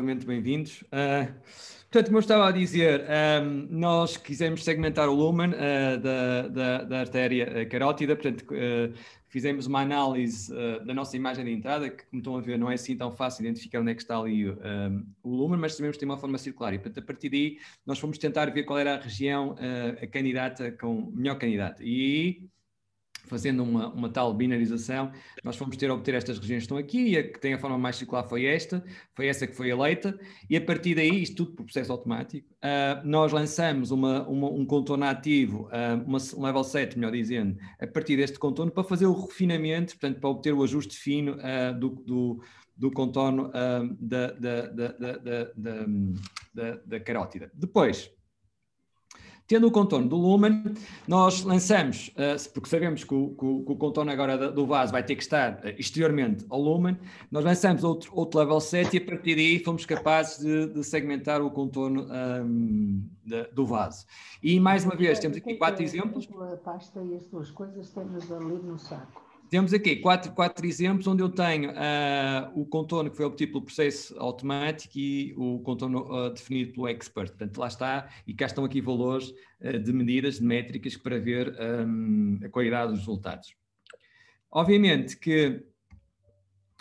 novamente bem-vindos. Uh, portanto, como eu estava a dizer, um, ah, nós quisemos segmentar o lumen uh, da, da, da, artéria carótida, portanto, uh, fizemos uma análise da nossa imagem de entrada, que, como estão a ver, não é assim tão fácil identificar onde é que está ali um, o lumen, mas sabemos que tem uma forma circular. E, portanto, a partir daí, nós fomos tentar ver qual era a região a candidata com melhor candidata. E fazendo uma, uma tal binarização, nós fomos ter a obter estas regiões que estão aqui, e a que tem a forma mais circular foi esta, foi essa que foi eleita, e a partir daí, isto tudo por processo automático, uh, nós lançamos uma, uma, um contorno ativo, uh, uma, um level 7, melhor dizendo, a partir deste contorno, para fazer o refinamento, portanto, para obter o ajuste fino uh, do, do, do, contorno da, da, da, da, da, da, da carótida. Depois, Tendo o contorno do lumen, nós lançamos, eh, porque sabemos que o, que o, contorno agora do vaso vai ter que estar eh, exteriormente ao lumen, nós lançamos outro, outro level set e a partir daí fomos capazes de, de segmentar o contorno um, de, do vaso. E mais uma vez, temos aqui quatro exemplos. A é pasta e as duas coisas temos ali no saco. Temos aqui quatro, quatro exemplos onde eu tenho uh, o contorno que foi obtido pelo processo automático e o contorno uh, definido pelo expert. Portanto, lá está, e cá estão aqui valores uh, de medidas, de métricas, para ver um, a qualidade dos resultados. Obviamente que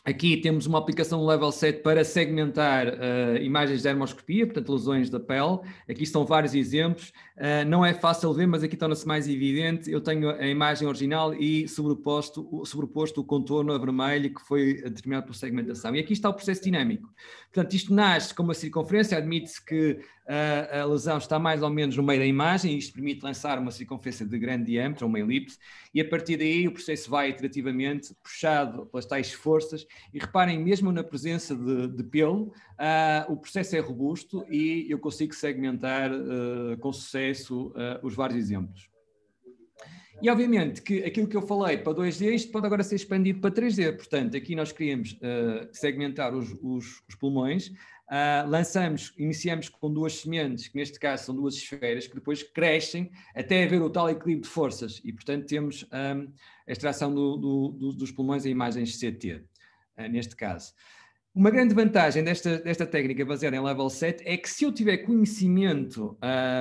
Aqui temos uma aplicação level 7 para segmentar uh, imagens de dermoscopia, portanto, lesões da pele. Aqui estão vários exemplos. Uh, não é fácil ver, mas aqui torna-se mais evidente. Eu tenho a imagem original e sobreposto, sobreposto o contorno a vermelho que foi determinado por segmentação. E aqui está o processo dinâmico. Portanto, isto nasce como uma circunferência, admite-se que a, lesão está mais ou menos no meio da imagem, e isto permite lançar uma circunferência de grande diâmetro, uma elipse, e a partir daí o processo vai iterativamente puxado pelas tais forças, e reparem, mesmo na presença de, de pelo, uh, o processo é robusto e eu consigo segmentar uh, com sucesso uh, os vários exemplos. E obviamente que aquilo que eu falei para 2D, isto pode agora ser expandido para 3D. Portanto, aqui nós queríamos uh, segmentar os, os, os pulmões, uh, lançamos, iniciamos com duas sementes, que neste caso são duas esferas, que depois crescem até haver o tal equilíbrio de forças. E, portanto, temos um, ah, a extração do, do, do, dos pulmões em imagens CT, uh, ah, neste caso. Uma grande vantagem desta, desta técnica baseada em level 7 é que se eu tiver conhecimento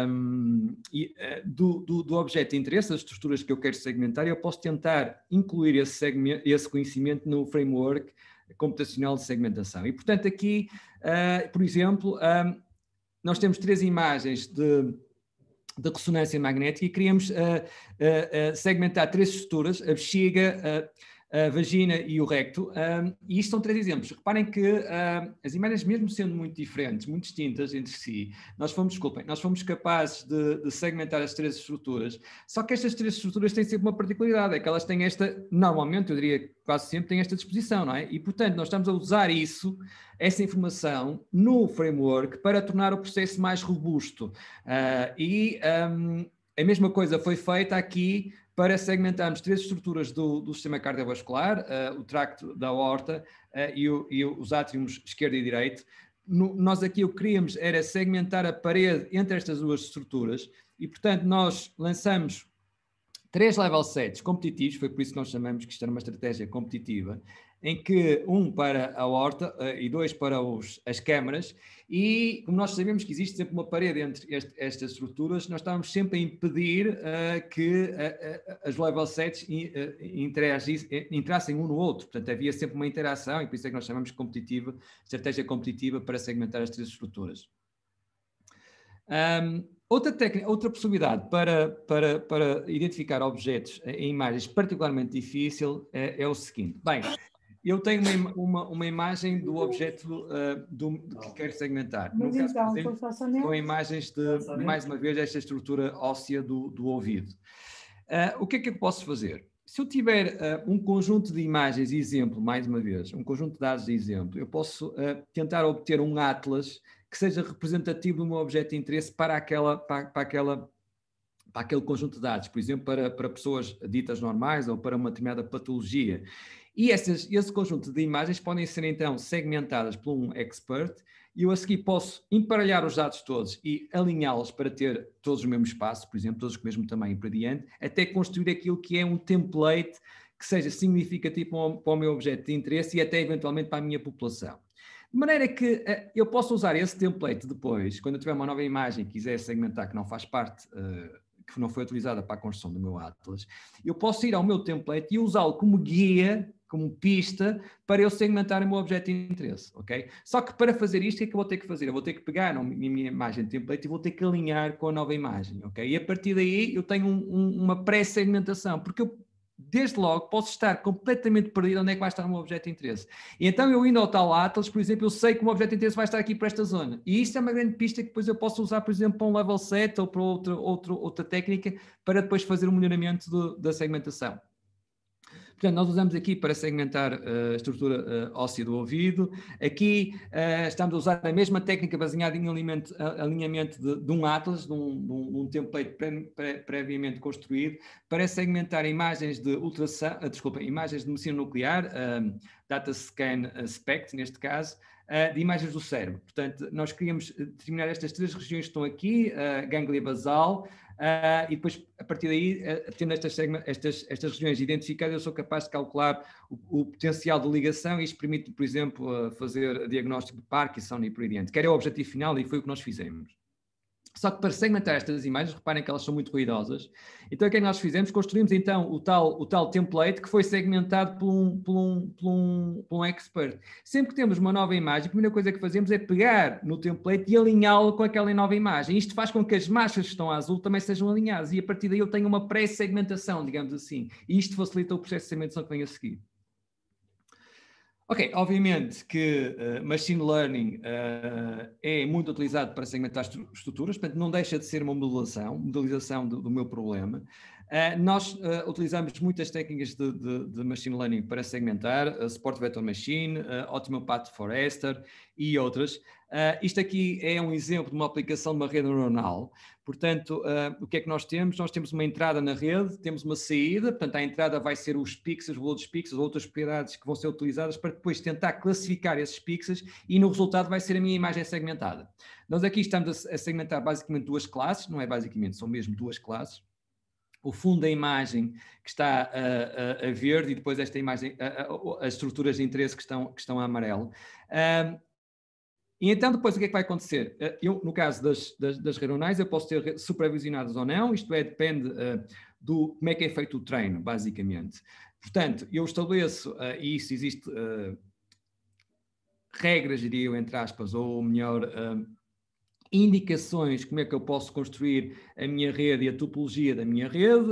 um, eh, do, do, do, objeto de interesse, das estruturas que eu quero segmentar, eu posso tentar incluir esse, segmento, esse conhecimento no framework computacional de segmentação. E, portanto, aqui, uh, por exemplo, um, nós temos três imagens de, de ressonância magnética e queríamos uh, uh, segmentar três estruturas, a bexiga a vagina e o recto. Um, e isto são três exemplos. Reparem que as imagens, mesmo sendo muito diferentes, muito distintas entre si, nós fomos, desculpem, nós fomos capazes de, de, segmentar as três estruturas, só que estas três estruturas têm sempre uma particularidade, é que elas têm esta, normalmente, eu diria quase sempre, têm esta disposição, não é? E, portanto, nós estamos a usar isso, essa informação, no framework para tornar o processo mais robusto. Uh, e... Um, a mesma coisa foi feita aqui para segmentarmos três estruturas do, do sistema cardiovascular, uh, o tracto da aorta uh, e, o, e, os átrios esquerdo e direito. No, nós aqui o que queríamos era segmentar a parede entre estas duas estruturas e, portanto, nós lançamos três level sets competitivos, foi por isso que nós chamamos que isto era uma estratégia competitiva, em que um para a horta eh, e dois para os, as câmaras, e como nós sabemos que existe sempre uma parede entre este, estas estruturas, nós estávamos sempre a impedir uh, que uh, as level sets in, uh, entrassem um no outro. Portanto, havia sempre uma interação, e por isso é que nós chamamos competitiva, estratégia competitiva para segmentar as três estruturas. Um, outra, técnica, outra possibilidade para, para, para identificar objetos em imagens particularmente difícil é, é o seguinte. Bem, eu tenho uma, uma, uma imagem do objeto uh, do, que quero segmentar. no caso, por então, exemplo, com imagens de, mais uma vez, esta estrutura óssea do, do ouvido. Uh, o que é que eu posso fazer? Se eu tiver uh, um conjunto de imagens e exemplo, mais uma vez, um conjunto de dados de exemplo, eu posso tentar obter um atlas que seja representativo do meu objeto de interesse para aquela, para, para aquela para aquele conjunto de dados, por exemplo, para, para pessoas ditas normais ou para uma determinada patologia. E essas, esse conjunto de imagens podem ser então segmentadas por um expert e eu a seguir posso emparelhar os dados todos e alinhá-los para ter todos o mesmo espaço, por exemplo, todos com o mesmo tamanho para diante, até construir aquilo que é um template que seja significativo para o, para o meu objeto de interesse e até eventualmente para a minha população. De maneira que eh, eu posso usar esse template depois, quando eu tiver uma nova imagem e quiser segmentar que não faz parte uh, que não foi utilizada para a construção do meu Atlas, eu posso ir ao meu template e usá-lo como guia, como pista, para eu segmentar o meu objeto de interesse, ok? Só que para fazer isto, o que é que eu vou ter que fazer? Eu vou ter que pegar a minha imagem de template e vou ter que alinhar com a nova imagem, ok? E a partir daí eu tenho um, um, uma pré-segmentação, porque eu desde logo posso estar completamente perdido onde é que vai estar o meu objeto de interesse. E então eu indo ao tal Atlas, por exemplo, eu sei que o meu objeto de interesse vai estar aqui para esta zona. E isto é uma grande pista que depois eu posso usar, por exemplo, para um level set ou para outra, outra, outra técnica para depois fazer o um melhoramento do, da segmentação. Portanto, nós usamos aqui para segmentar eh, a estrutura eh, óssea do ouvido. Aqui eh, estamos a usar a mesma técnica baseada em alinhamento de, de um atlas, de um, de um template pre, pre, previamente construído, para segmentar imagens de ultrassom, desculpa, imagens de medicina nuclear, data scan SPECT neste caso, eh, de imagens do cérebro. Portanto, nós queríamos eh, determinar estas três regiões que estão aqui, uh, gânglia basal, Uh, e depois, a partir daí, uh, tendo estas, estas, estas regiões identificadas, eu sou capaz de calcular o, o potencial de ligação e isto permite, por exemplo, uh, fazer diagnóstico de Parkinson e por aí diante, que era o objetivo final e foi o que nós fizemos. Só que para segmentar estas imagens, reparem que elas são muito ruidosas. Então o que é que nós fizemos? Construímos então o tal, o tal template que foi segmentado por um, por, um, por, um, por um expert. Sempre que temos uma nova imagem, a primeira coisa que fazemos é pegar no template e alinhá-lo com aquela nova imagem. Isto faz com que as marchas que estão a azul também sejam alinhadas e a partir daí eu tenho uma pré-segmentação, digamos assim. E isto facilita o processo de segmentação que vem a seguir. Ok, obviamente que uh, machine learning uh, é muito utilizado para segmentar estruturas, portanto não deixa de ser uma modelação, modelização do, do meu problema. Uh, nós utilizamos muitas técnicas de, de, de, machine learning para segmentar, uh, Support Vector Machine, uh, Optimal Path Forester e outras, Uh, isto aqui é um exemplo de uma aplicação de uma rede neuronal. Portanto, uh, o que é que nós temos? Nós temos uma entrada na rede, temos uma saída, portanto, a entrada vai ser os pixels, os outros pixels, outras propriedades que vão ser utilizadas para depois tentar classificar esses pixels e no resultado vai ser a minha imagem segmentada. Nós aqui estamos a, a segmentar basicamente duas classes, não é basicamente, são mesmo duas classes o fundo da imagem que está a, ah, a, a verde e depois esta imagem, a, as estruturas de interesse que estão, que estão a amarelo. E então depois o que é que vai acontecer? Eh, eu, no caso das, das, das eu posso ter supervisionadas ou não, isto é, depende uh, do como é que é feito o treino, basicamente. Portanto, eu estabeleço, uh, e isso existe uh, regras, diria eu, entre aspas, ou melhor, uh, indicações como é que eu posso construir a minha rede e a topologia da minha rede.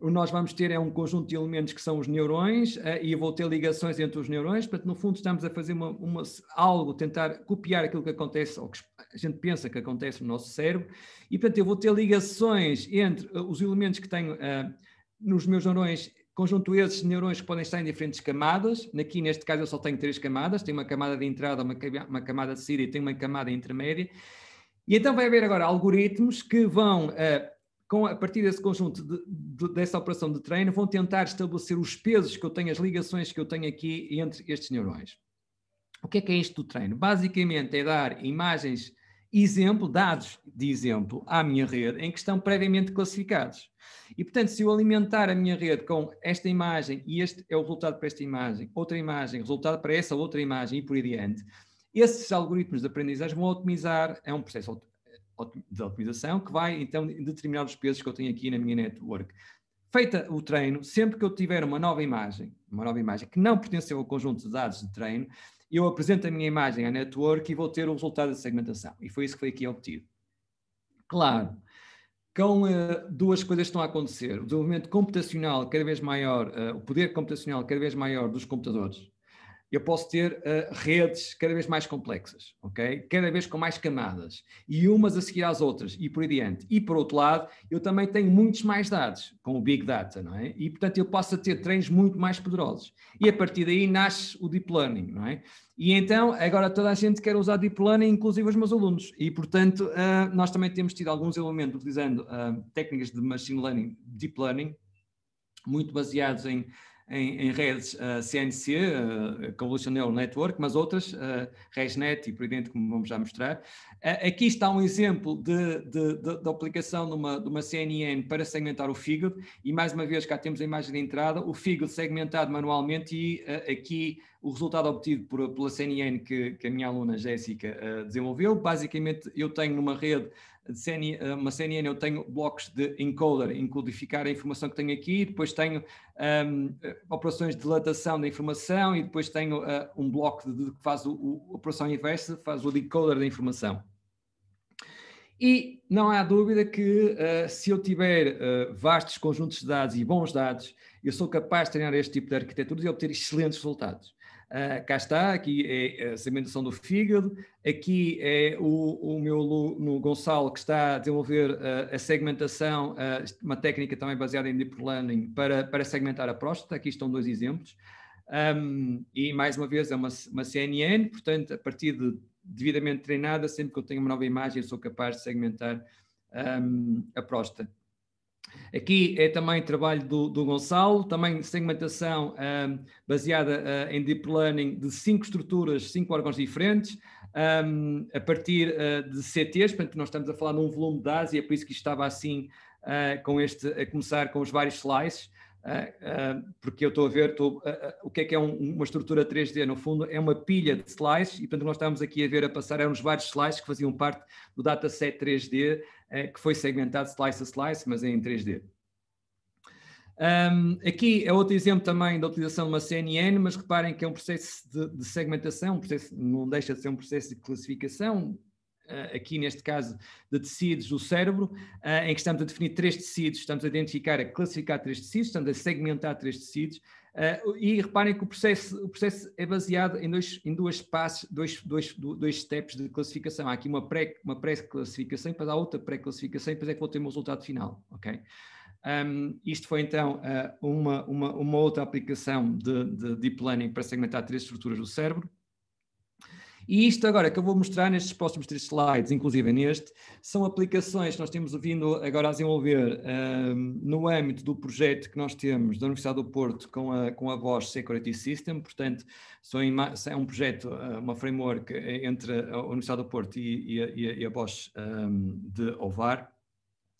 Uh, nós vamos ter é um conjunto de elementos que são os neurões uh, e eu vou ter ligações entre os neurões. Portanto, no fundo, estamos a fazer uma, uma, algo, tentar copiar aquilo que acontece, ou que a gente pensa que acontece no nosso cérebro. E, portanto, eu vou ter ligações entre ah, os elementos que tenho uh, nos meus neurões conjunto esses neurões que podem estar em diferentes camadas. Aqui, neste caso, eu só tenho três camadas: tem uma camada de entrada, uma, camada de saída e tem uma camada intermédia. E então vai haver agora algoritmos que vão, eh, com, a partir desse conjunto, de, de, dessa operação de treino, vão tentar estabelecer os pesos que eu tenho, as ligações que eu tenho aqui entre estes neurões. O que é que é isto do treino? Basicamente é dar imagens, exemplo, dados de exemplo à minha rede em que estão previamente classificados. E portanto, se eu alimentar a minha rede com esta imagem e este é o resultado para esta imagem, outra imagem, resultado para essa outra imagem e por aí diante, esses algoritmos de aprendizagem vão otimizar, é um processo de otimização que vai então determinar os pesos que eu tenho aqui na minha network. Feita o treino, sempre que eu tiver uma nova imagem, uma nova imagem que não pertenceu ao conjunto de dados de treino, eu apresento a minha imagem à network e vou ter o resultado da segmentação. E foi isso que foi aqui obtido. Claro, com uh, duas coisas que estão a acontecer. O desenvolvimento computacional cada vez maior, uh, o poder computacional cada vez maior dos computadores, eu posso ter uh, redes cada vez mais complexas, ok? Cada vez com mais camadas e umas a seguir às outras e por aí adiante. E por outro lado, eu também tenho muitos mais dados com o Big Data, não é? E portanto eu posso ter trens muito mais poderosos. E a partir daí nasce o Deep Learning, não é? E então agora toda a gente quer usar Deep Learning, inclusive os meus alunos. E portanto uh, nós também temos tido alguns elementos utilizando uh, técnicas de Machine Learning, Deep Learning, muito baseados em em, em redes uh, CNC, uh, Convolution Neural Network, mas outras, uh, ResNet e por dentro, como vamos já mostrar. aqui está um exemplo de, de, de, de aplicação de uma, de uma CNN para segmentar o fígado e mais uma vez cá temos a imagem de entrada, o fígado segmentado manualmente e eh, aqui o resultado obtido por, pela CNN que, que a minha aluna Jéssica eh, desenvolveu. Basicamente eu tenho numa rede eh, uma CNN eu tenho blocos de encoder, encodificar a informação que tenho aqui, depois tenho um, ehm, eh, operações de dilatação da informação e depois tenho uh, um bloco de, que faz o, o, a operação inversa, faz o decoder da informação. E não há dúvida que uh, se eu tiver uh, vastos conjuntos de dados e bons dados, eu sou capaz de treinar este tipo de arquiteturas e obter excelentes resultados. Ah, cá está, aqui é, é a segmentação do fígado, aqui é o, o meu Lu Gonçalo que está a desenvolver uh, a segmentação, uh, uma técnica também baseada em deep learning para, para segmentar a próstata, aqui estão dois exemplos. Um, e mais uma vez é uma, uma CNN, portanto, a partir de devidamente treinada, sempre que eu tenho uma nova imagem, eu sou capaz de segmentar um, a próstata. Aqui é também trabalho do, do Gonçalo, também segmentação um, baseada uh, em deep learning de cinco estruturas, cinco órgãos diferentes, um, a partir uh, de CTs, portanto, nós estamos a falar num volume de dados e é por isso que estava assim, uh, com este, a começar com os vários slices, porque eu estou a ver estou, o que é que é um, uma estrutura 3D, no fundo, é uma pilha de slices, e portanto, nós estamos aqui a ver a passar, eram os vários slices que faziam parte do dataset 3D eh, que foi segmentado slice a slice, mas em 3D. Um, aqui é outro exemplo também da utilização de uma CNN, mas reparem que é um processo de, de segmentação, um processo, não deixa de ser um processo de classificação, uh, aqui neste caso de tecidos do cérebro, uh, em que estamos a definir três tecidos, estamos a identificar, a classificar três tecidos, estamos a segmentar três tecidos, Uh, e reparem que o processo, o processo é baseado em dois, em duas passes, dois, dois, dois steps de classificação. Há aqui uma pré-classificação, uma pré -classificação, depois há outra pré-classificação depois é que vou ter o meu resultado final, ok? Um, isto foi então eh, uma, uma, uma outra aplicação de, de, deep learning para segmentar três estruturas do cérebro. E isto agora que eu vou mostrar nestes próximos três slides, inclusive neste, são aplicações que nós temos vindo agora a desenvolver um, no âmbito do projeto que nós temos da Universidade do Porto com a, com a Bosch Security System, portanto, são é um projeto, ah, uma framework eh, entre a Universidade do Porto e, e, e a Bosch um, de OVAR,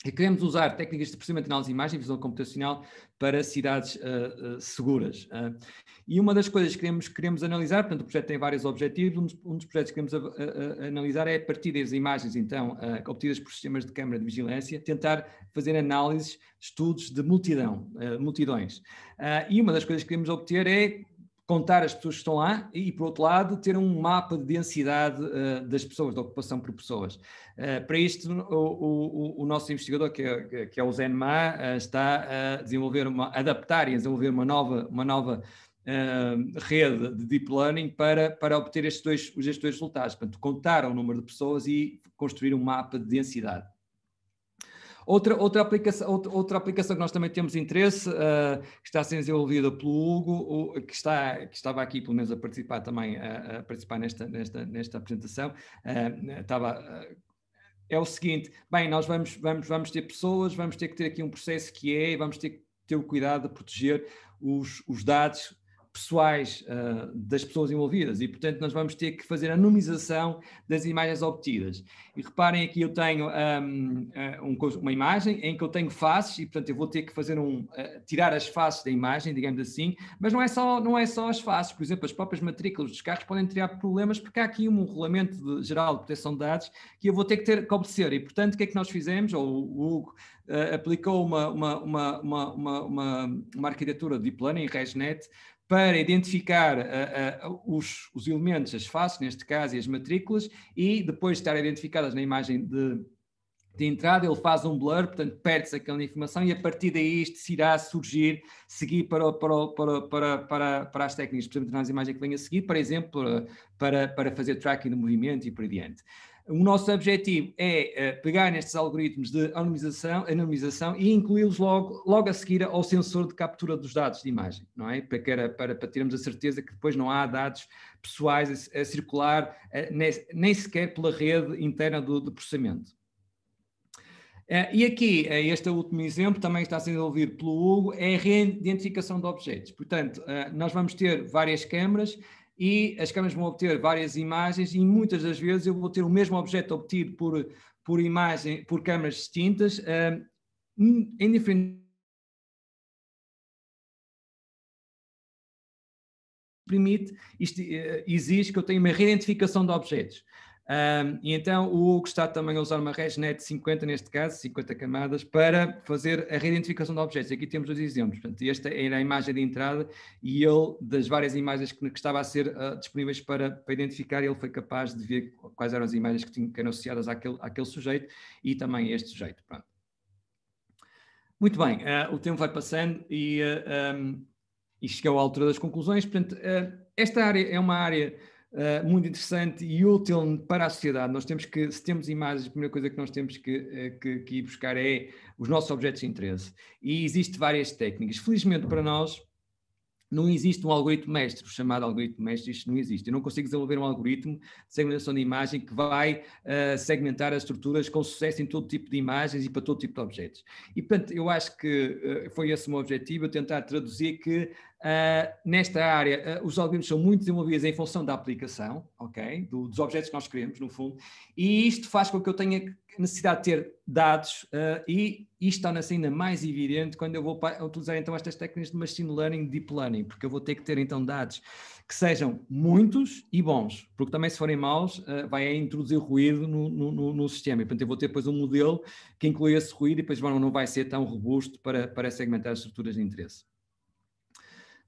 e queremos usar técnicas de processamento de análise de imagem e visão computacional para cidades uh, uh, seguras. Uh, e uma das coisas que queremos, queremos analisar, portanto, o projeto tem vários objetivos, um dos, um dos projetos que queremos a, a, a analisar é, a partir das imagens, então, obtidas por sistemas de câmara de vigilância, tentar fazer análises, estudos de multidão, multidões. e uma das coisas que queremos obter é contar as pessoas que estão lá e, por outro lado, ter um mapa de densidade uh, das pessoas, da ocupação por pessoas. Uh, para isto, o, o, o, nosso investigador, que é, que é, é o Zen Ma, uh, está a desenvolver uma, a adaptar e a desenvolver uma nova, uma nova rede de deep learning para, para obter estes dois, estes dois resultados. Portanto, contar o número de pessoas e construir um mapa de densidade. Outra, outra, aplicação, outra, outra aplicação que nós também temos interesse, uh, que está sendo desenvolvida pelo Hugo, o, que, está, que estava aqui, pelo menos, a participar também, a, a participar nesta, nesta, nesta apresentação, uh, estava eh, é o seguinte: bem, nós vamos, vamos, vamos ter pessoas, vamos ter que ter aqui um processo que é, vamos ter que ter o cuidado de proteger os, os dados pessoais uh, das pessoas envolvidas e, portanto, nós vamos ter que fazer a numização das imagens obtidas. E reparem aqui, eu tenho ah, um, um, uma imagem em que eu tenho faces e, portanto, eu vou ter que fazer um, uh, tirar as faces da imagem, digamos assim, mas não é, só, não é só as faces, por exemplo, as próprias matrículas dos carros podem criar problemas porque há aqui um regulamento de, geral de proteção de dados que eu vou ter que, ter que obedecer e, portanto, o que é que nós fizemos, ou o Hugo uh, aplicou uma, uma, uma, uma, uma, uma, arquitetura de deep em ResNet, para identificar uh, uh, os, os, elementos, as faces, neste caso, e as matrículas, e depois de estar identificadas na imagem de, de entrada, ele faz um blur, portanto, perde-se aquela informação e a partir daí isto se irá surgir, seguir para, para, para, para, para, para as técnicas, por exemplo, na imagem que vêm a seguir, por exemplo, para, para fazer tracking do movimento e por diante. O nosso objetivo é eh, pegar nestes algoritmos de anonimização, anonimização e incluí-los logo, logo a seguir ao sensor de captura dos dados de imagem, não é? Para, para, para termos a certeza que depois não há dados pessoais a, a circular, a, eh, nem, nem, sequer pela rede interna do, do processamento. Uh, e aqui, uh, este último exemplo, também está sendo ouvido pelo Hugo, é a reidentificação de objetos. Portanto, uh, nós vamos ter várias câmaras e as câmaras vão obter várias imagens e muitas das vezes eu vou ter o mesmo objeto obtido por, por imagem, por câmaras distintas, ah, em diferentes permite, isto eh, exige que eu tenha uma reidentificação de objetos. Um, e então o Hugo está também a usar uma ResNet 50, neste caso, 50 camadas, para fazer a reidentificação de objetos. Aqui temos os exemplos. Portanto, esta era a imagem de entrada e ele, das várias imagens que, que estava a ser uh, disponíveis para, para, identificar, ele foi capaz de ver quais eram as imagens que, tinham, que eram associadas àquele, àquele sujeito e também a este sujeito. Pronto. Muito bem, uh, o tempo vai passando e, uh, ah, um, e chegou à altura das conclusões. Portanto, esta área é uma área eh, muito interessante e útil para a sociedade. Nós temos que, se temos imagens, a primeira coisa que nós temos que, eh, que, que ir buscar é os nossos objetos de interesse. E existem várias técnicas. Felizmente para nós, não existe um algoritmo mestre, chamado algoritmo mestre, isto não existe. Eu não consigo desenvolver um algoritmo de segmentação de imagem que vai uh, segmentar as estruturas com sucesso em todo tipo de imagens e para todo tipo de objetos. E, portanto, eu acho que uh, foi esse o meu objetivo, eu tentar traduzir que ah, nesta área, ah, os algoritmos são muito desenvolvidos em função da aplicação, ok? Do, dos objetos que nós queremos, no fundo, e isto faz com que eu tenha necessidade de ter dados uh, e isto torna-se ainda mais evidente quando eu vou utilizar então estas técnicas de machine learning, deep learning, porque eu vou ter que ter então dados que sejam muitos e bons, porque também se forem maus uh, vai introduzir ruído no, no, no, sistema e portanto eu vou ter depois um modelo que inclui esse ruído e depois bom, não vai ser tão robusto para, para segmentar as estruturas de interesse.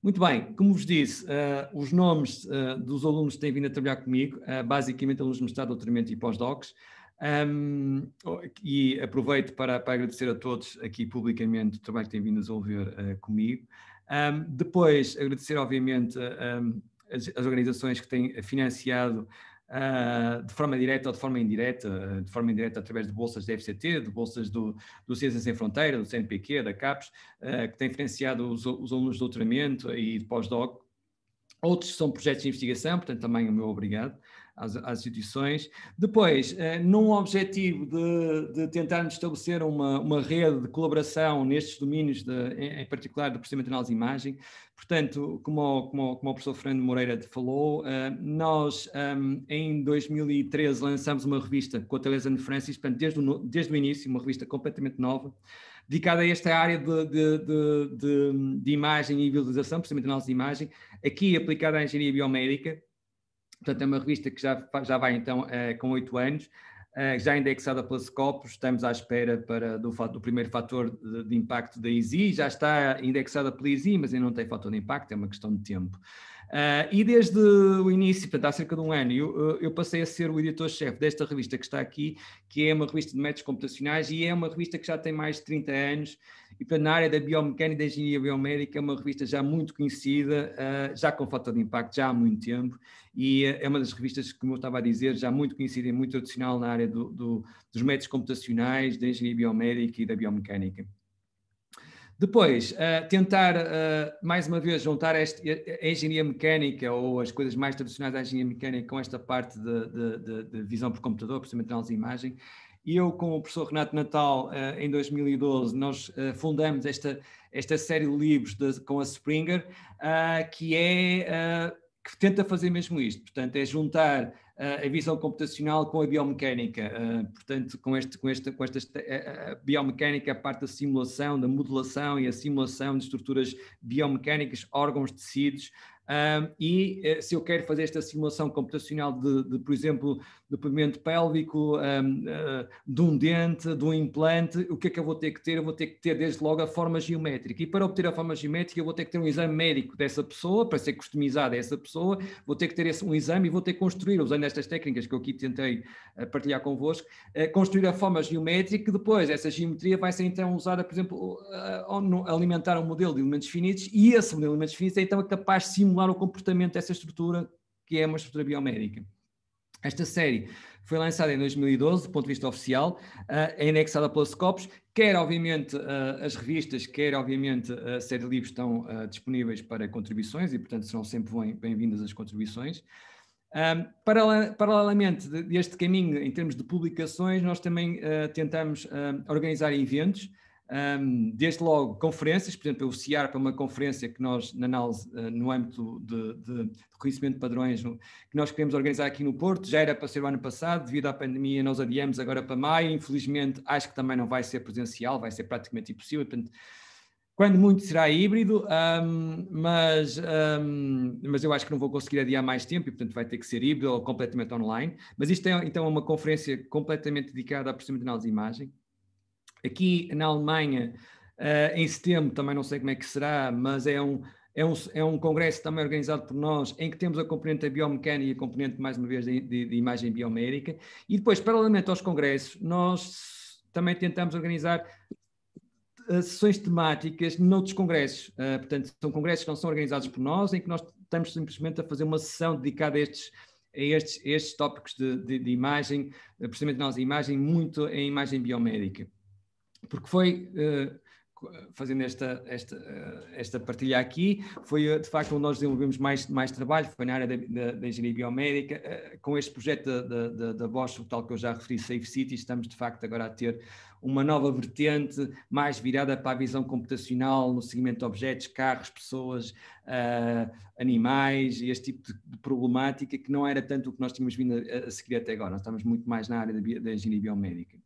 Muito bem, como vos disse, uh, os nomes uh, dos alunos que têm vindo a trabalhar comigo, uh, basicamente alunos de mestrado, doutoramento e pós-docs, um, e aproveito para, para, agradecer a todos aqui publicamente o trabalho que têm vindo a desenvolver comigo. Um, depois, agradecer, obviamente, um, as, as, organizações que têm financiado Uh, de forma direta ou de forma indireta, de forma indireta através de bolsas da FCT, de bolsas do, do Sem Fronteira, do CNPq, da CAPES, uh, ah, que tem financiado os, os, alunos de doutoramento e de pós-doc. Outros são projetos de investigação, portanto, também o meu obrigado às, às instituições. Depois, eh, num objetivo de, de tentarmos estabelecer uma, uma rede de colaboração nestes domínios, de, em, particular do processamento de análise de imagem, portanto, como, como, como o professor Fernando Moreira falou, eh, nós ehm, em 2013 lançamos uma revista com a Teresa Francis, portanto, desde o, desde o início, uma revista completamente nova, dedicada a esta área de, de, de, de, de imagem e visualização, precisamente análise de imagem, aqui aplicada à engenharia biomédica, Portanto, é uma revista que já, já vai então eh, com oito anos, eh, já indexada pela Scopus, estamos à espera para, do, do primeiro fator de, de, impacto da EASY, já está indexada pela EASY, mas ainda não tem fator de impacto, é uma questão de tempo. Uh, e desde o início, portanto, há cerca de um ano, eu, ah, eu passei a ser o editor-chefe desta revista que está aqui, que é uma revista de métodos computacionais e é uma revista que já tem mais de 30 anos. E, para na área da biomecânica e da engenharia biomédica, é uma revista já muito conhecida, uh, já com fator de impacto, já há muito tempo. E é uma das revistas, como eu estava a dizer, já muito conhecida e muito tradicional na área do, do, dos métodos computacionais, da engenharia biomédica e da biomecânica. Depois, uh, tentar uh, mais uma vez juntar este, a engenharia mecânica ou as coisas mais tradicionais da engenharia mecânica com esta parte de, de, de, de visão por computador, principalmente análise de imagem. E eu, com o professor Renato Natal, eh, em 2012, nós fundamos esta, esta série de livros de, com a Springer, que é que tenta fazer mesmo isto. Portanto, é juntar eh, a visão computacional com a biomecânica, eh, portanto, com, este, com, esta, com esta eh, biomecânica, a parte da simulação, da modelação e a simulação de estruturas biomecânicas, órgãos, tecidos, um, e eh, se eu quero fazer esta simulação computacional de, de por exemplo, do pavimento pélvico, um, uh, eh, de um dente, de um implante, o que é que eu vou ter que ter? Eu vou ter que ter desde logo a forma geométrica. E para obter a forma geométrica, eu vou ter que ter um exame médico dessa pessoa, para ser customizado a essa pessoa, vou ter que ter esse, um exame e vou ter que construir, usando estas técnicas que eu aqui tentei uh, partilhar convosco, uh, construir a forma geométrica que depois essa geometria vai ser então usada, por exemplo, alimentar um modelo de elementos finitos e esse modelo de elementos finitos é então capaz de simular modelar o comportamento dessa estrutura, que é uma estrutura biomédica. Esta série foi lançada em 2012, do ponto de vista oficial, eh, é anexada pela Scopus, quer obviamente eh, as revistas, quer obviamente a série de livros estão eh, disponíveis para contribuições e, portanto, serão sempre bem-vindas as contribuições. paralelamente deste caminho, em termos de publicações, nós também tentamos organizar eventos, um, desde logo conferências, por exemplo, o Ciar é uma conferência que nós, na análise, uh, no âmbito de, de, de reconhecimento de padrões, no, que nós queremos organizar aqui no Porto, já era para ser o ano passado, devido à pandemia nós adiamos agora para maio, infelizmente acho que também não vai ser presencial, vai ser praticamente impossível, portanto, quando muito será híbrido, um, mas, um, mas eu acho que não vou conseguir adiar mais tempo e, portanto, vai ter que ser híbrido ou completamente online. Mas isto é, então, uma conferência completamente dedicada à processamento de análise de imagem, Aqui na Alemanha, uh, em setembro, também não sei como é que será, mas é um, é um, é um congresso também organizado por nós, em que temos a componente da biomecânica e a componente, mais uma vez, de, de, de imagem biomédica. E depois, paralelamente aos congressos, nós também tentamos organizar eh, sessões temáticas noutros congressos. Uh, portanto, são congressos que não são organizados por nós, em que nós estamos simplesmente a fazer uma sessão dedicada a estes, a estes, estes tópicos de, de, de imagem, precisamente nós, imagem, muito em imagem biomédica porque foi eh, fazendo esta, esta, eh, esta partilha aqui, foi eh, de facto onde nós desenvolvemos mais, mais trabalho, foi na área da, da, engenharia biomédica, com este projeto da, da, da Bosch, o tal que eu já referi, Safe City, estamos de facto agora a ter uma nova vertente mais virada para a visão computacional no segmento de objetos, carros, pessoas, uh, animais e este tipo de, problemática que não era tanto o que nós tínhamos vindo a, a seguir até agora, nós estamos muito mais na área da, da engenharia biomédica.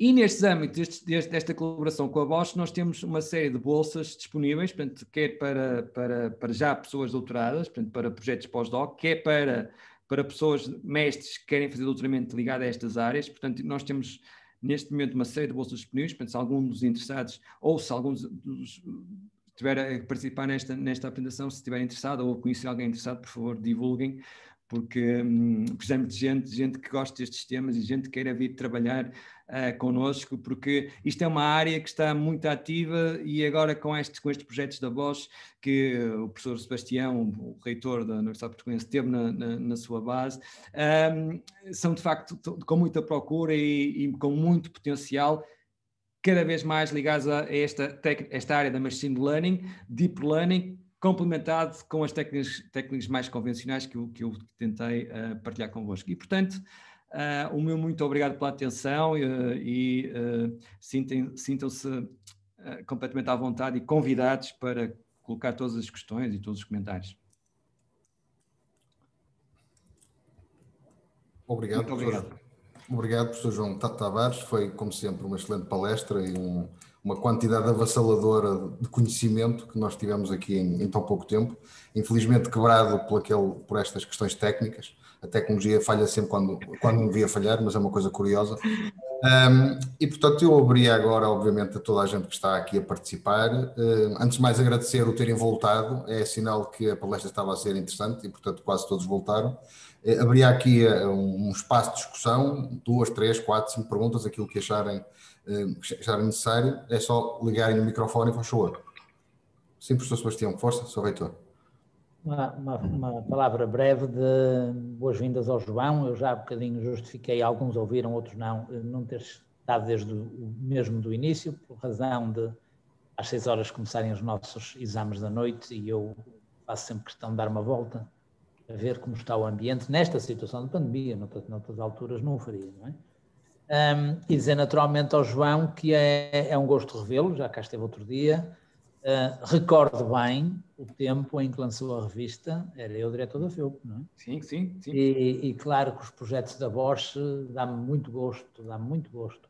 E nestes âmbitos deste, desta colaboração com a Bosch, nós temos uma série de bolsas disponíveis, portanto, quer para, para, para já pessoas doutoradas, portanto, para projetos pós-doc, quer para, para pessoas mestres que querem fazer doutoramento ligado a estas áreas. Portanto, nós temos neste momento uma série de bolsas disponíveis, portanto, se algum dos interessados ou se algum dos estiver a participar nesta, nesta apresentação, se estiver interessado ou conhecer alguém interessado, por favor, divulguem, porque hum, precisamos de gente, gente que gosta destes temas e gente que queira vir trabalhar uh, connosco, porque isto é uma área que está muito ativa e agora com estes, com estes projetos da Bosch, que eh, o professor Sebastião, o reitor da Universidade Portuguesa, teve na, na, na sua base, um, ehm, são de facto com muita procura e, e com muito potencial cada vez mais ligados a esta, esta área da machine learning, deep learning, complementado com as técnicas, técnicas mais convencionais que eu, que eu tentei uh, partilhar convosco. E, portanto, Uh, o meu muito obrigado pela atenção eh, e, uh, eh, sintam-se uh, ah, completamente à vontade e convidados para colocar todas as questões e todos os comentários. Obrigado. Muito obrigado. Professor, obrigado, professor João Tavares. Foi, como sempre, uma excelente palestra e um uma quantidade avassaladora de conhecimento que nós tivemos aqui em, em tão pouco tempo, infelizmente quebrado por, aquele, por estas questões técnicas. A tecnologia falha sempre quando, quando me via falhar, mas é uma coisa curiosa. Um, e portanto, eu abri agora, obviamente, a toda a gente que está aqui a participar. Um, antes de mais, agradecer o terem voltado, é sinal que a palestra estava a ser interessante e, portanto, quase todos voltaram. Eh, abri aqui eh, um, um espaço de discussão, duas, três, quatro, cinco perguntas, aquilo que acharem Hum, já era necessário, é só ligarem o microfone e faz favor. Sim, professor Sebastião, força, sou reitor. Uma, uma, uma, palavra breve de boas-vindas ao João. Eu já há bocadinho justifiquei, alguns ouviram, outros não, eh, não ter estado desde o mesmo do início, por razão de às seis horas começarem os nossos exames da noite e eu faço sempre questão de dar uma volta a ver como está o ambiente nesta situação de pandemia, noutras, noutras alturas não o faria, não é? Um, e dizer naturalmente ao João que é, é um gosto revê-lo, já cá esteve outro dia. Uh, recordo bem o tempo em que lançou a revista, era eu diretor da FEUP, não é? Sim, sim, sim. E, e claro que os projetos da Bosch dá-me muito gosto, dá-me muito gosto.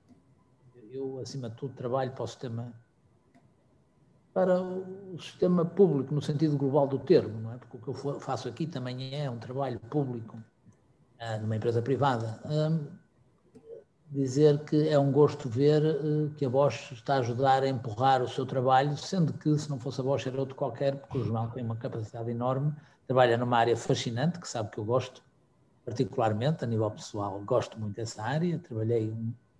Eu, acima de tudo, trabalho para o sistema para o sistema público, no sentido global do termo, não é? Porque o que eu faço aqui também é um trabalho público uh, numa empresa privada dizer que é um gosto ver eh, que a Bosch está a ajudar a empurrar o seu trabalho, sendo que se não fosse a Bosch era outro qualquer, porque o João tem uma capacidade enorme, trabalha numa área fascinante, que sabe que eu gosto particularmente, a nível pessoal, gosto muito dessa área, trabalhei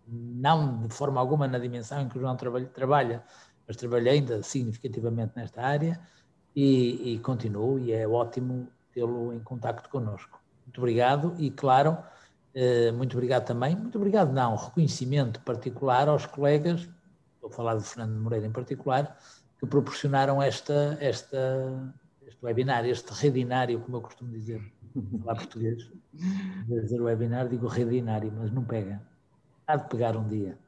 não de forma alguma na dimensão em que o João trabalha, mas trabalhei ainda significativamente nesta área e, e continuo e é ótimo tê-lo em contacto conosco. Muito obrigado e, claro, eh, muito obrigado também. Muito obrigado, não, reconhecimento particular aos colegas, vou falar do Fernando Moreira em particular, que proporcionaram esta, esta, este webinar, este redinário, como eu costumo dizer, falar português. De dizer webinar, digo redinário, mas não pega. Há de pegar um dia.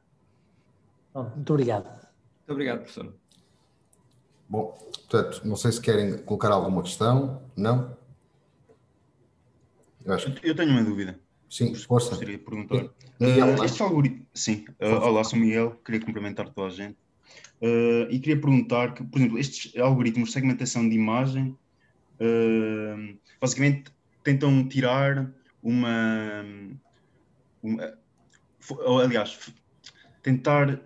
Pronto, muito obrigado. Muito obrigado, professor. Bom, portanto, não sei se querem colocar alguma questão. Não? Eu, acho que... eu tenho uma dúvida. Sim, força. Gostaria de perguntar. uh, estes algoritmos... Sim, uh, olá, sou Miguel, queria cumprimentar toda a gente. Uh, e queria perguntar, que, por exemplo, estes algoritmos de segmentação de imagem, uh, basicamente tentam tirar uma, uma aliás, tentar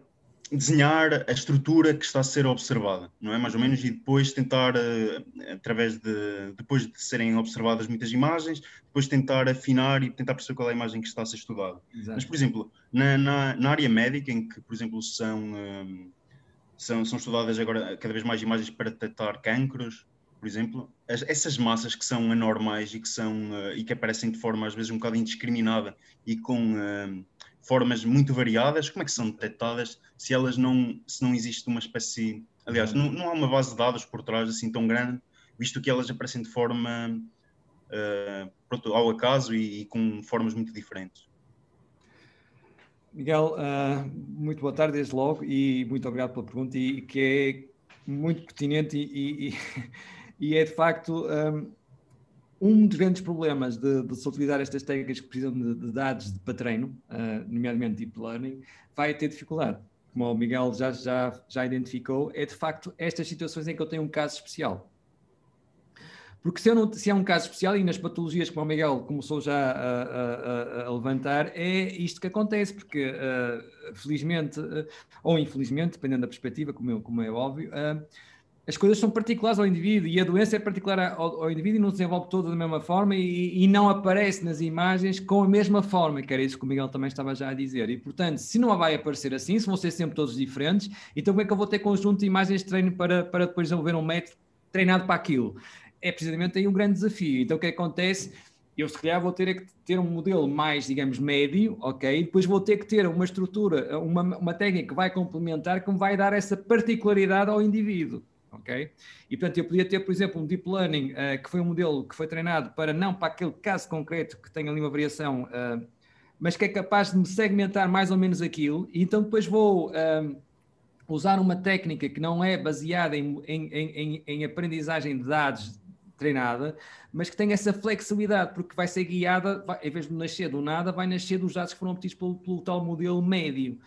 desenhar a estrutura que está a ser observada, não é? Mais ou menos, e depois tentar, eh, através de, depois de serem observadas muitas imagens, depois tentar afinar e tentar perceber qual é a imagem que está a ser estudada. Mas, por exemplo, na, na, na, área médica, em que, por exemplo, são, um, ehm, são, são estudadas agora cada vez mais imagens para detectar cânceres, por exemplo, as, essas massas que são anormais e que, são, uh, e que aparecem de forma às vezes um bocado indiscriminada e com... Ehm, formas muito variadas, como é que são detectadas se elas não, se não existe uma espécie, aliás, não, não há uma base de dados por trás assim tão grande, visto que elas aparecem de forma uh, pronto, ao acaso e, e, com formas muito diferentes. Miguel, uh, muito boa tarde desde logo e muito obrigado pela pergunta e que é muito pertinente e, e, e é de facto um, eh, um dos grandes problemas de, de, se utilizar estas técnicas que precisam de, de dados de, para treino, uh, nomeadamente deep learning, vai ter dificuldade. Como o Miguel já, já, já identificou, é de facto estas situações em que eu tenho um caso especial. Porque se, não, se é um caso especial, e nas patologias, como o Miguel começou já a, a, a levantar, é isto que acontece, porque uh, felizmente, uh, ou infelizmente, dependendo da perspectiva, como, eu, como é óbvio, uh, as coisas são particulares ao indivíduo e a doença é particular ao, ao indivíduo e não se desenvolve toda da mesma forma e, e, não aparece nas imagens com a mesma forma, que era isso que o Miguel também estava já a dizer. E, portanto, se não vai aparecer assim, se vão ser sempre todos diferentes, então como é que eu vou ter conjunto de imagens de treino para, para depois desenvolver um método treinado para aquilo? É precisamente aí um grande desafio. Então, o que é acontece? eu se calhar vou ter é que ter um modelo mais, digamos, médio, ok? E depois vou ter que ter uma estrutura, uma, uma técnica que vai complementar, que me vai dar essa particularidade ao indivíduo ok? E portanto eu podia ter, por exemplo, um deep learning uh, que foi um modelo que foi treinado para não para aquele caso concreto que tem ali uma variação, uh, mas que é capaz de me segmentar mais ou menos aquilo, e então depois vou uh, usar uma técnica que não é baseada em, em, em, em aprendizagem de dados treinada, mas que tem essa flexibilidade, porque vai ser guiada, vai, em vez de nascer do nada, vai nascer dos dados que foram obtidos pelo, pelo tal modelo médio.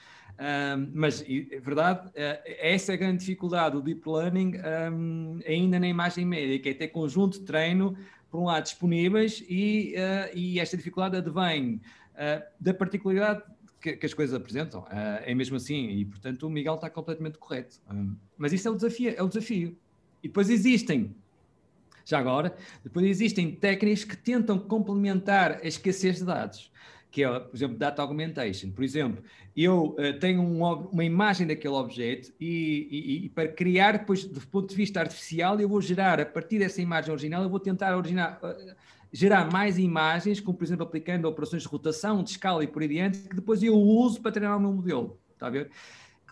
Um, mas é verdade, uh, essa é a grande dificuldade do deep learning um, ainda na imagem médica, é ter conjunto de treino, por um lado, disponíveis e, uh, e esta dificuldade advém uh, da particularidade que, que, as coisas apresentam. é mesmo assim, e portanto o Miguel está completamente correto. Um, mas isso é o desafio, é o desafio. E depois existem, já agora, depois existem técnicas que tentam complementar a escassez de dados que é, por exemplo, data augmentation. Por exemplo, eu uh, tenho um, uma imagem daquele objeto e, e, e, para criar, depois, do ponto de vista artificial, eu vou gerar, a partir dessa imagem original, eu vou tentar originar, uh, gerar mais imagens, como, por exemplo, aplicando operações de rotação, de escala e por aí adiante, que depois eu uso para treinar o meu modelo. Está a ver?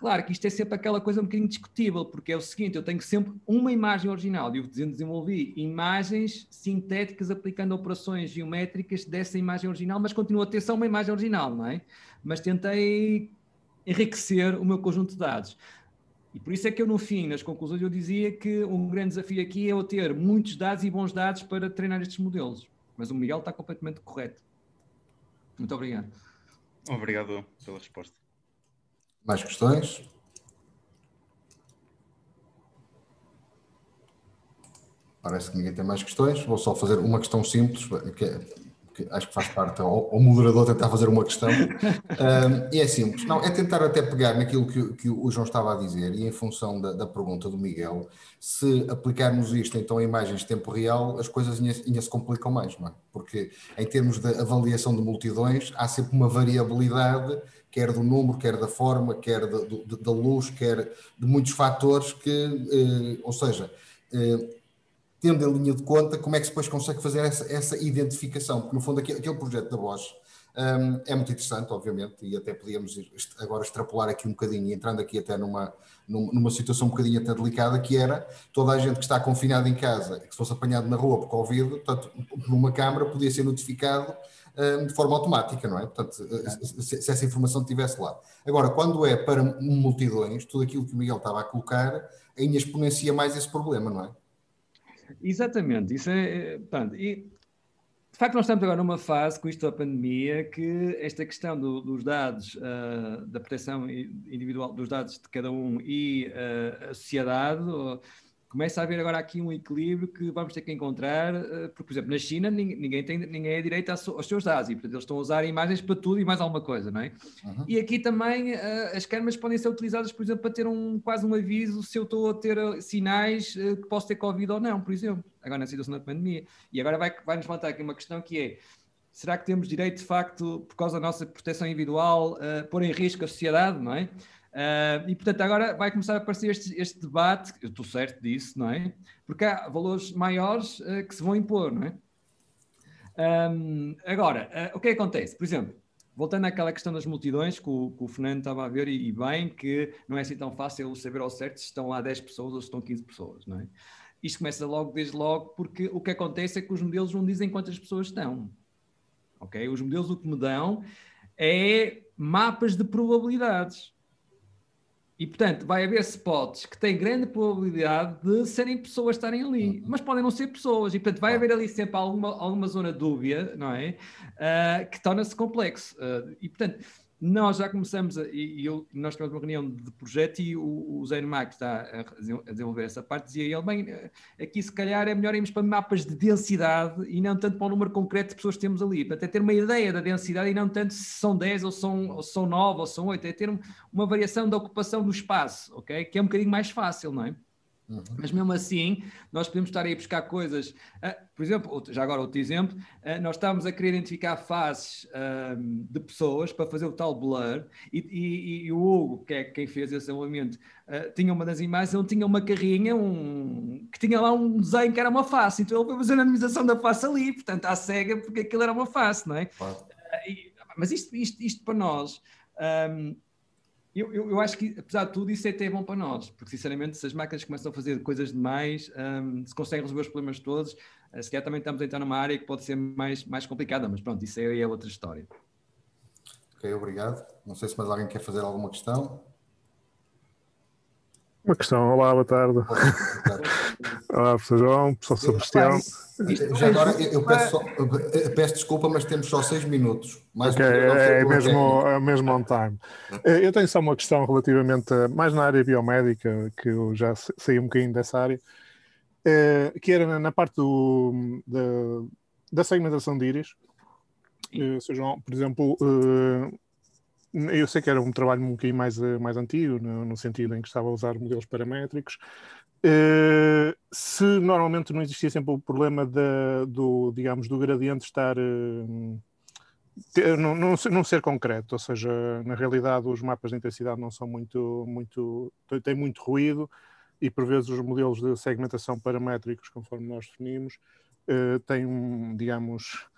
Claro que isto é sempre aquela coisa um bocadinho discutível, porque é o seguinte: eu tenho sempre uma imagem original e eu desenvolvi imagens sintéticas aplicando operações geométricas dessa imagem original, mas continua a ter só uma imagem original, não é? Mas tentei enriquecer o meu conjunto de dados. E por isso é que eu, no fim, nas conclusões, eu dizia que um grande desafio aqui é eu ter muitos dados e bons dados para treinar estes modelos. Mas o Miguel está completamente correto. Muito obrigado. Obrigado pela resposta. Mais questões? Parece que ninguém tem mais questões. Vou só fazer uma questão simples, que, é, que acho que faz parte ao, ao, moderador tentar fazer uma questão. Um, e é simples. Não, é tentar até pegar naquilo que, que o João estava a dizer e em função da, da, pergunta do Miguel, se aplicarmos isto então a imagens de tempo real, as coisas ainda, ainda se complicam mais, não é? Porque em termos de avaliação de multidões, há sempre uma variabilidade quer do número, quer da forma, quer da, do, da luz, quer de muitos fatores que, eh, ou seja, eh, tendo em linha de conta como é que depois consegue fazer essa, essa identificação, porque no fundo aquele, aquele projeto da Bosch um, é muito interessante, obviamente, e até podíamos agora extrapolar aqui um bocadinho, entrando aqui até numa, numa situação um bocadinho até delicada, que era toda a gente que está confinada em casa, que se fosse apanhado na rua por Covid, portanto, numa câmara, podia ser notificado eh, de forma automática, não é? Portanto, eh, se essa informação estivesse lá. Agora, quando é para multidões, tudo aquilo que o Miguel estava a colocar ainda exponencia mais esse problema, não é? Exatamente. Isso é, é portanto, e, de facto, nós estamos agora numa fase, com isto da pandemia, que esta questão do, dos dados, uh, da proteção individual dos dados de cada um e uh, a sociedade, começa a haver agora aqui um equilíbrio que vamos ter que encontrar, eh, porque, por exemplo, na China ninguém, tem, ninguém é direito aos seus dados e, portanto, eles estão a usar imagens para tudo e mais alguma coisa, não é? Uhum. E aqui também eh, as câmaras podem ser utilizadas, por exemplo, para ter um, quase um aviso se eu estou a ter eh, sinais que posso ter Covid ou não, por exemplo, agora na situação da pandemia. E agora vai-nos levantar aqui uma questão que é, será que temos direito, de facto, por causa da nossa proteção individual, a pôr em risco a sociedade, não é? Uh, e portanto agora vai começar a aparecer este, este, debate, eu estou certo disso, não é? Porque há valores maiores uh, que se vão impor, não é? Um, ah, agora, uh, o é que acontece? Por exemplo, voltando àquela questão das multidões que o, que o Fernando estava a ver e, e, bem, que não é assim tão fácil saber ao certo se estão lá 10 pessoas ou se estão 15 pessoas, não é? Isto começa logo, desde logo, porque o que acontece é que os modelos não dizem quantas pessoas estão, ok? Os modelos o que me dão é mapas de probabilidades e, portanto, vai haver spots que têm grande probabilidade de serem pessoas estarem ali, uhum. mas podem não ser pessoas. E, portanto, vai haver ali sempre alguma, alguma zona dúbia, não é? Uh, que torna-se complexo. Uh, e, portanto, não, já começamos, a, e, eu, nós tivemos uma reunião de projeto e o, o Zé está a, a, desenvolver essa parte, dizia ele, bem, eh, aqui se calhar é melhor irmos para mapas de densidade e não tanto para o número concreto de pessoas que temos ali, até ter uma ideia da densidade e não tanto se são 10 ou são, ou são 9 ou são 8, é ter uma variação da ocupação do espaço, ok? Que é um bocadinho mais fácil, não é? Uhum. Mas mesmo assim, nós podemos estar aí a buscar coisas. Ah, por exemplo, já agora outro exemplo, ah, nós estávamos a querer identificar faces ah, de pessoas para fazer o tal blur e, e, e o Hugo, que é quem fez esse movimento tinha uma das imagens ele tinha uma carrinha um, que tinha lá um desenho que era uma face, então ele foi fazer a anonimização da face ali, portanto, à cega, porque aquilo era uma face, não é? Claro. E, mas isto, isto, isto para nós. Um, eu, eu, eu, acho que, apesar de tudo, isso é até bom para nós, porque sinceramente, se as máquinas começam a fazer coisas demais, um, se conseguem resolver os problemas todos, uh, se calhar também estamos a entrar numa área que pode ser mais, mais complicada, mas pronto, isso aí é, é outra história. Ok, obrigado. Não sei se mais alguém quer fazer alguma questão. Uma questão. Olá, boa tarde. Olá, professor João, professor Sebastião. Já agora, eu peço, eu peço, desculpa, mas temos só seis minutos. Mais okay, é, é mesmo, é mesmo on time. Eh, eu tenho só uma questão relativamente, a, mais na área biomédica, que eu já saí um bocadinho dessa área, eh, que era na parte do, da, da segmentação de íris. Eh, Sr. João, por exemplo, eu sei que era um trabalho um bocadinho mais, eh, mais antigo, no, no sentido em que estava a usar modelos paramétricos. Uh, se normalmente não existia sempre o problema da, do, digamos, do gradiente estar. Uh, não, não, não, ser concreto, ou seja, na realidade os mapas de intensidade não são muito, muito têm muito ruído e por vezes os modelos de segmentação paramétricos, conforme nós definimos, uh, têm, digamos,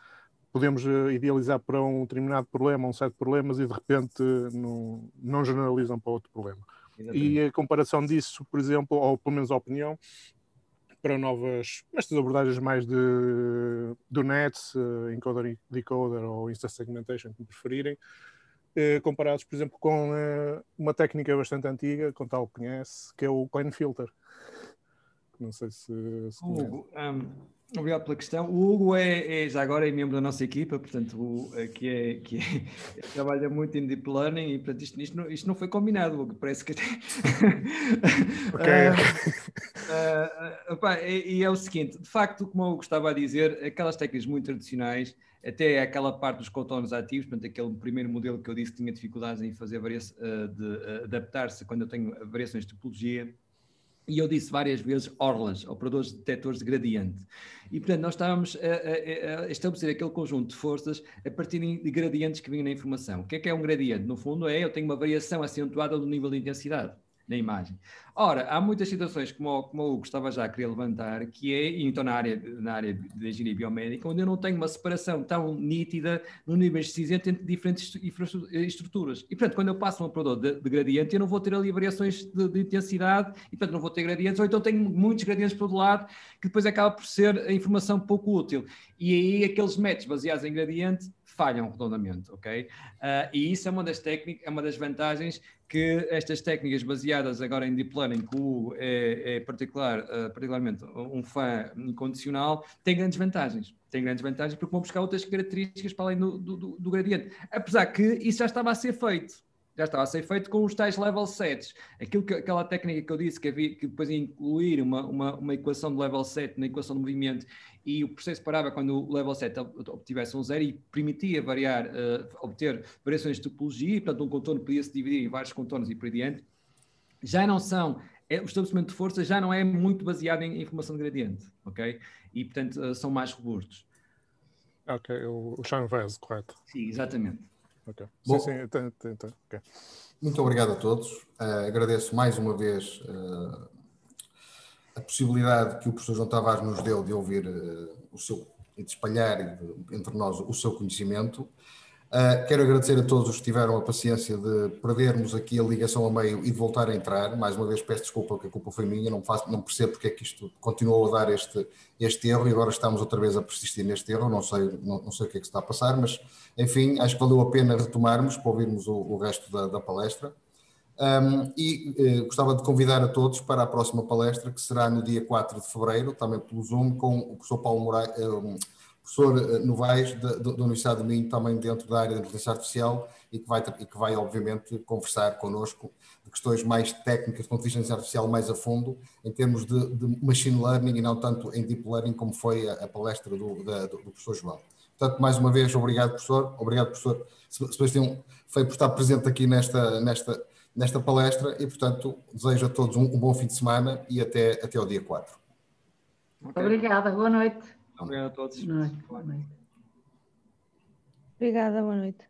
podemos eh, idealizar para um determinado problema, um certo problemas e de repente eh, não, não generalizam para outro problema. Exatamente. E a comparação disso, por exemplo, ou pelo menos a opinião, para novas, estas abordagens mais de, do NETS, eh, encoder e decoder ou insta-segmentation, como preferirem, comparados, por exemplo, com uma técnica bastante antiga, com tal conhece, que é o coin Filter. Não sei se, se Hugo, um, Obrigado pela questão. O Hugo é, é, já agora é membro da nossa equipa, portanto, o, eh, que, é, que é, trabalha muito em deep learning e portanto isto, isto, não, isto não foi combinado, Hugo, parece que até. ok. uh, uh, opa, e, e, é o seguinte, de facto, como o Hugo estava a dizer, aquelas técnicas muito tradicionais, até aquela parte dos contornos ativos, portanto, aquele primeiro modelo que eu disse que tinha dificuldades em fazer uh, de adaptar-se quando eu tenho variações de topologia e eu disse várias vezes ORLAs, operadores de detectores de gradiente. E, portanto, nós estávamos a, a, a, estabelecer aquele conjunto de forças a partir de gradientes que vinham na informação. O que é que é um gradiente? No fundo, é eu tenho uma variação acentuada do nível de intensidade na imagem. Ora, há muitas situações, como, como o Hugo estava já a querer levantar, que é, então na área, na área de engenharia biomédica, onde eu não tenho uma separação tão nítida no nível cinzento entre diferentes eh, estruturas. E, portanto, quando eu passo um produto de, de gradiente, eu não vou ter ali variações de, de, intensidade, e, portanto, não vou ter gradientes, ou então tenho muitos gradientes por todo lado, que depois acaba por ser a informação pouco útil. E aí, aqueles métodos baseados em gradiente falham redondamente, ok? Uh, e isso é uma das técnicas, é uma das vantagens que estas técnicas baseadas agora em deep learning, que o Hugo é, é particular, uh, particularmente um fã incondicional, tem grandes vantagens. Tem grandes vantagens porque vão buscar outras características para além do, do, do gradiente. Apesar que isso já estava a ser feito já estava a ser feito com os tais level sets. Aquilo que, aquela técnica que eu disse, que, havia, que depois incluir uma, uma, uma equação de level set na equação de movimento e o processo parava quando o level set obtivesse um zero e permitia variar, uh, obter variações de topologia, e, portanto um contorno podia-se dividir em vários contornos e por aí diante, já não são é, o estabelecimento de força já não é muito baseado em informação de gradiente, ok? E, portanto, eh, são mais robustos. Ok, o, o Chão correto. Sim, exatamente. Ok. Bom, sim, sim, então, então, okay. Muito obrigado a todos. Uh, agradeço mais uma vez uh, a possibilidade que o professor João Tavares nos deu de ouvir uh, o seu e de espalhar entre nós o seu conhecimento. Uh, quero agradecer a todos os que tiveram a paciência de perdermos aqui a ligação a meio e de voltar a entrar. Mais uma vez peço desculpa que a culpa foi minha, não, faço, não percebo porque é que isto continuou a dar este, este erro e agora estamos outra vez a persistir neste erro. Não sei, não, não sei o que é que se está a passar, mas enfim, acho que valeu a pena retomarmos para ouvirmos o, o resto da, da palestra. Um, e eh, gostava de convidar a todos para a próxima palestra, que será no dia 4 de fevereiro, também pelo Zoom, com o professor Paulo Moraes. Eh, professor eh, Novaes, da, Universidade de Minho, também dentro da área da inteligência artificial, e que vai, e que vai obviamente, conversar connosco de questões mais técnicas de inteligência artificial mais a fundo, em termos de, de, machine learning e não tanto em deep learning, como foi a, a palestra do, da, do, do, professor João. Portanto, mais uma vez, obrigado, professor. Obrigado, professor Sebastião, foi por estar presente aqui nesta, nesta, nesta palestra e, portanto, desejo a todos um, um bom fim de semana e até, até ao dia 4. Okay. Obrigada, boa noite. Obrigado a todos. É? Obrigada, boa noite.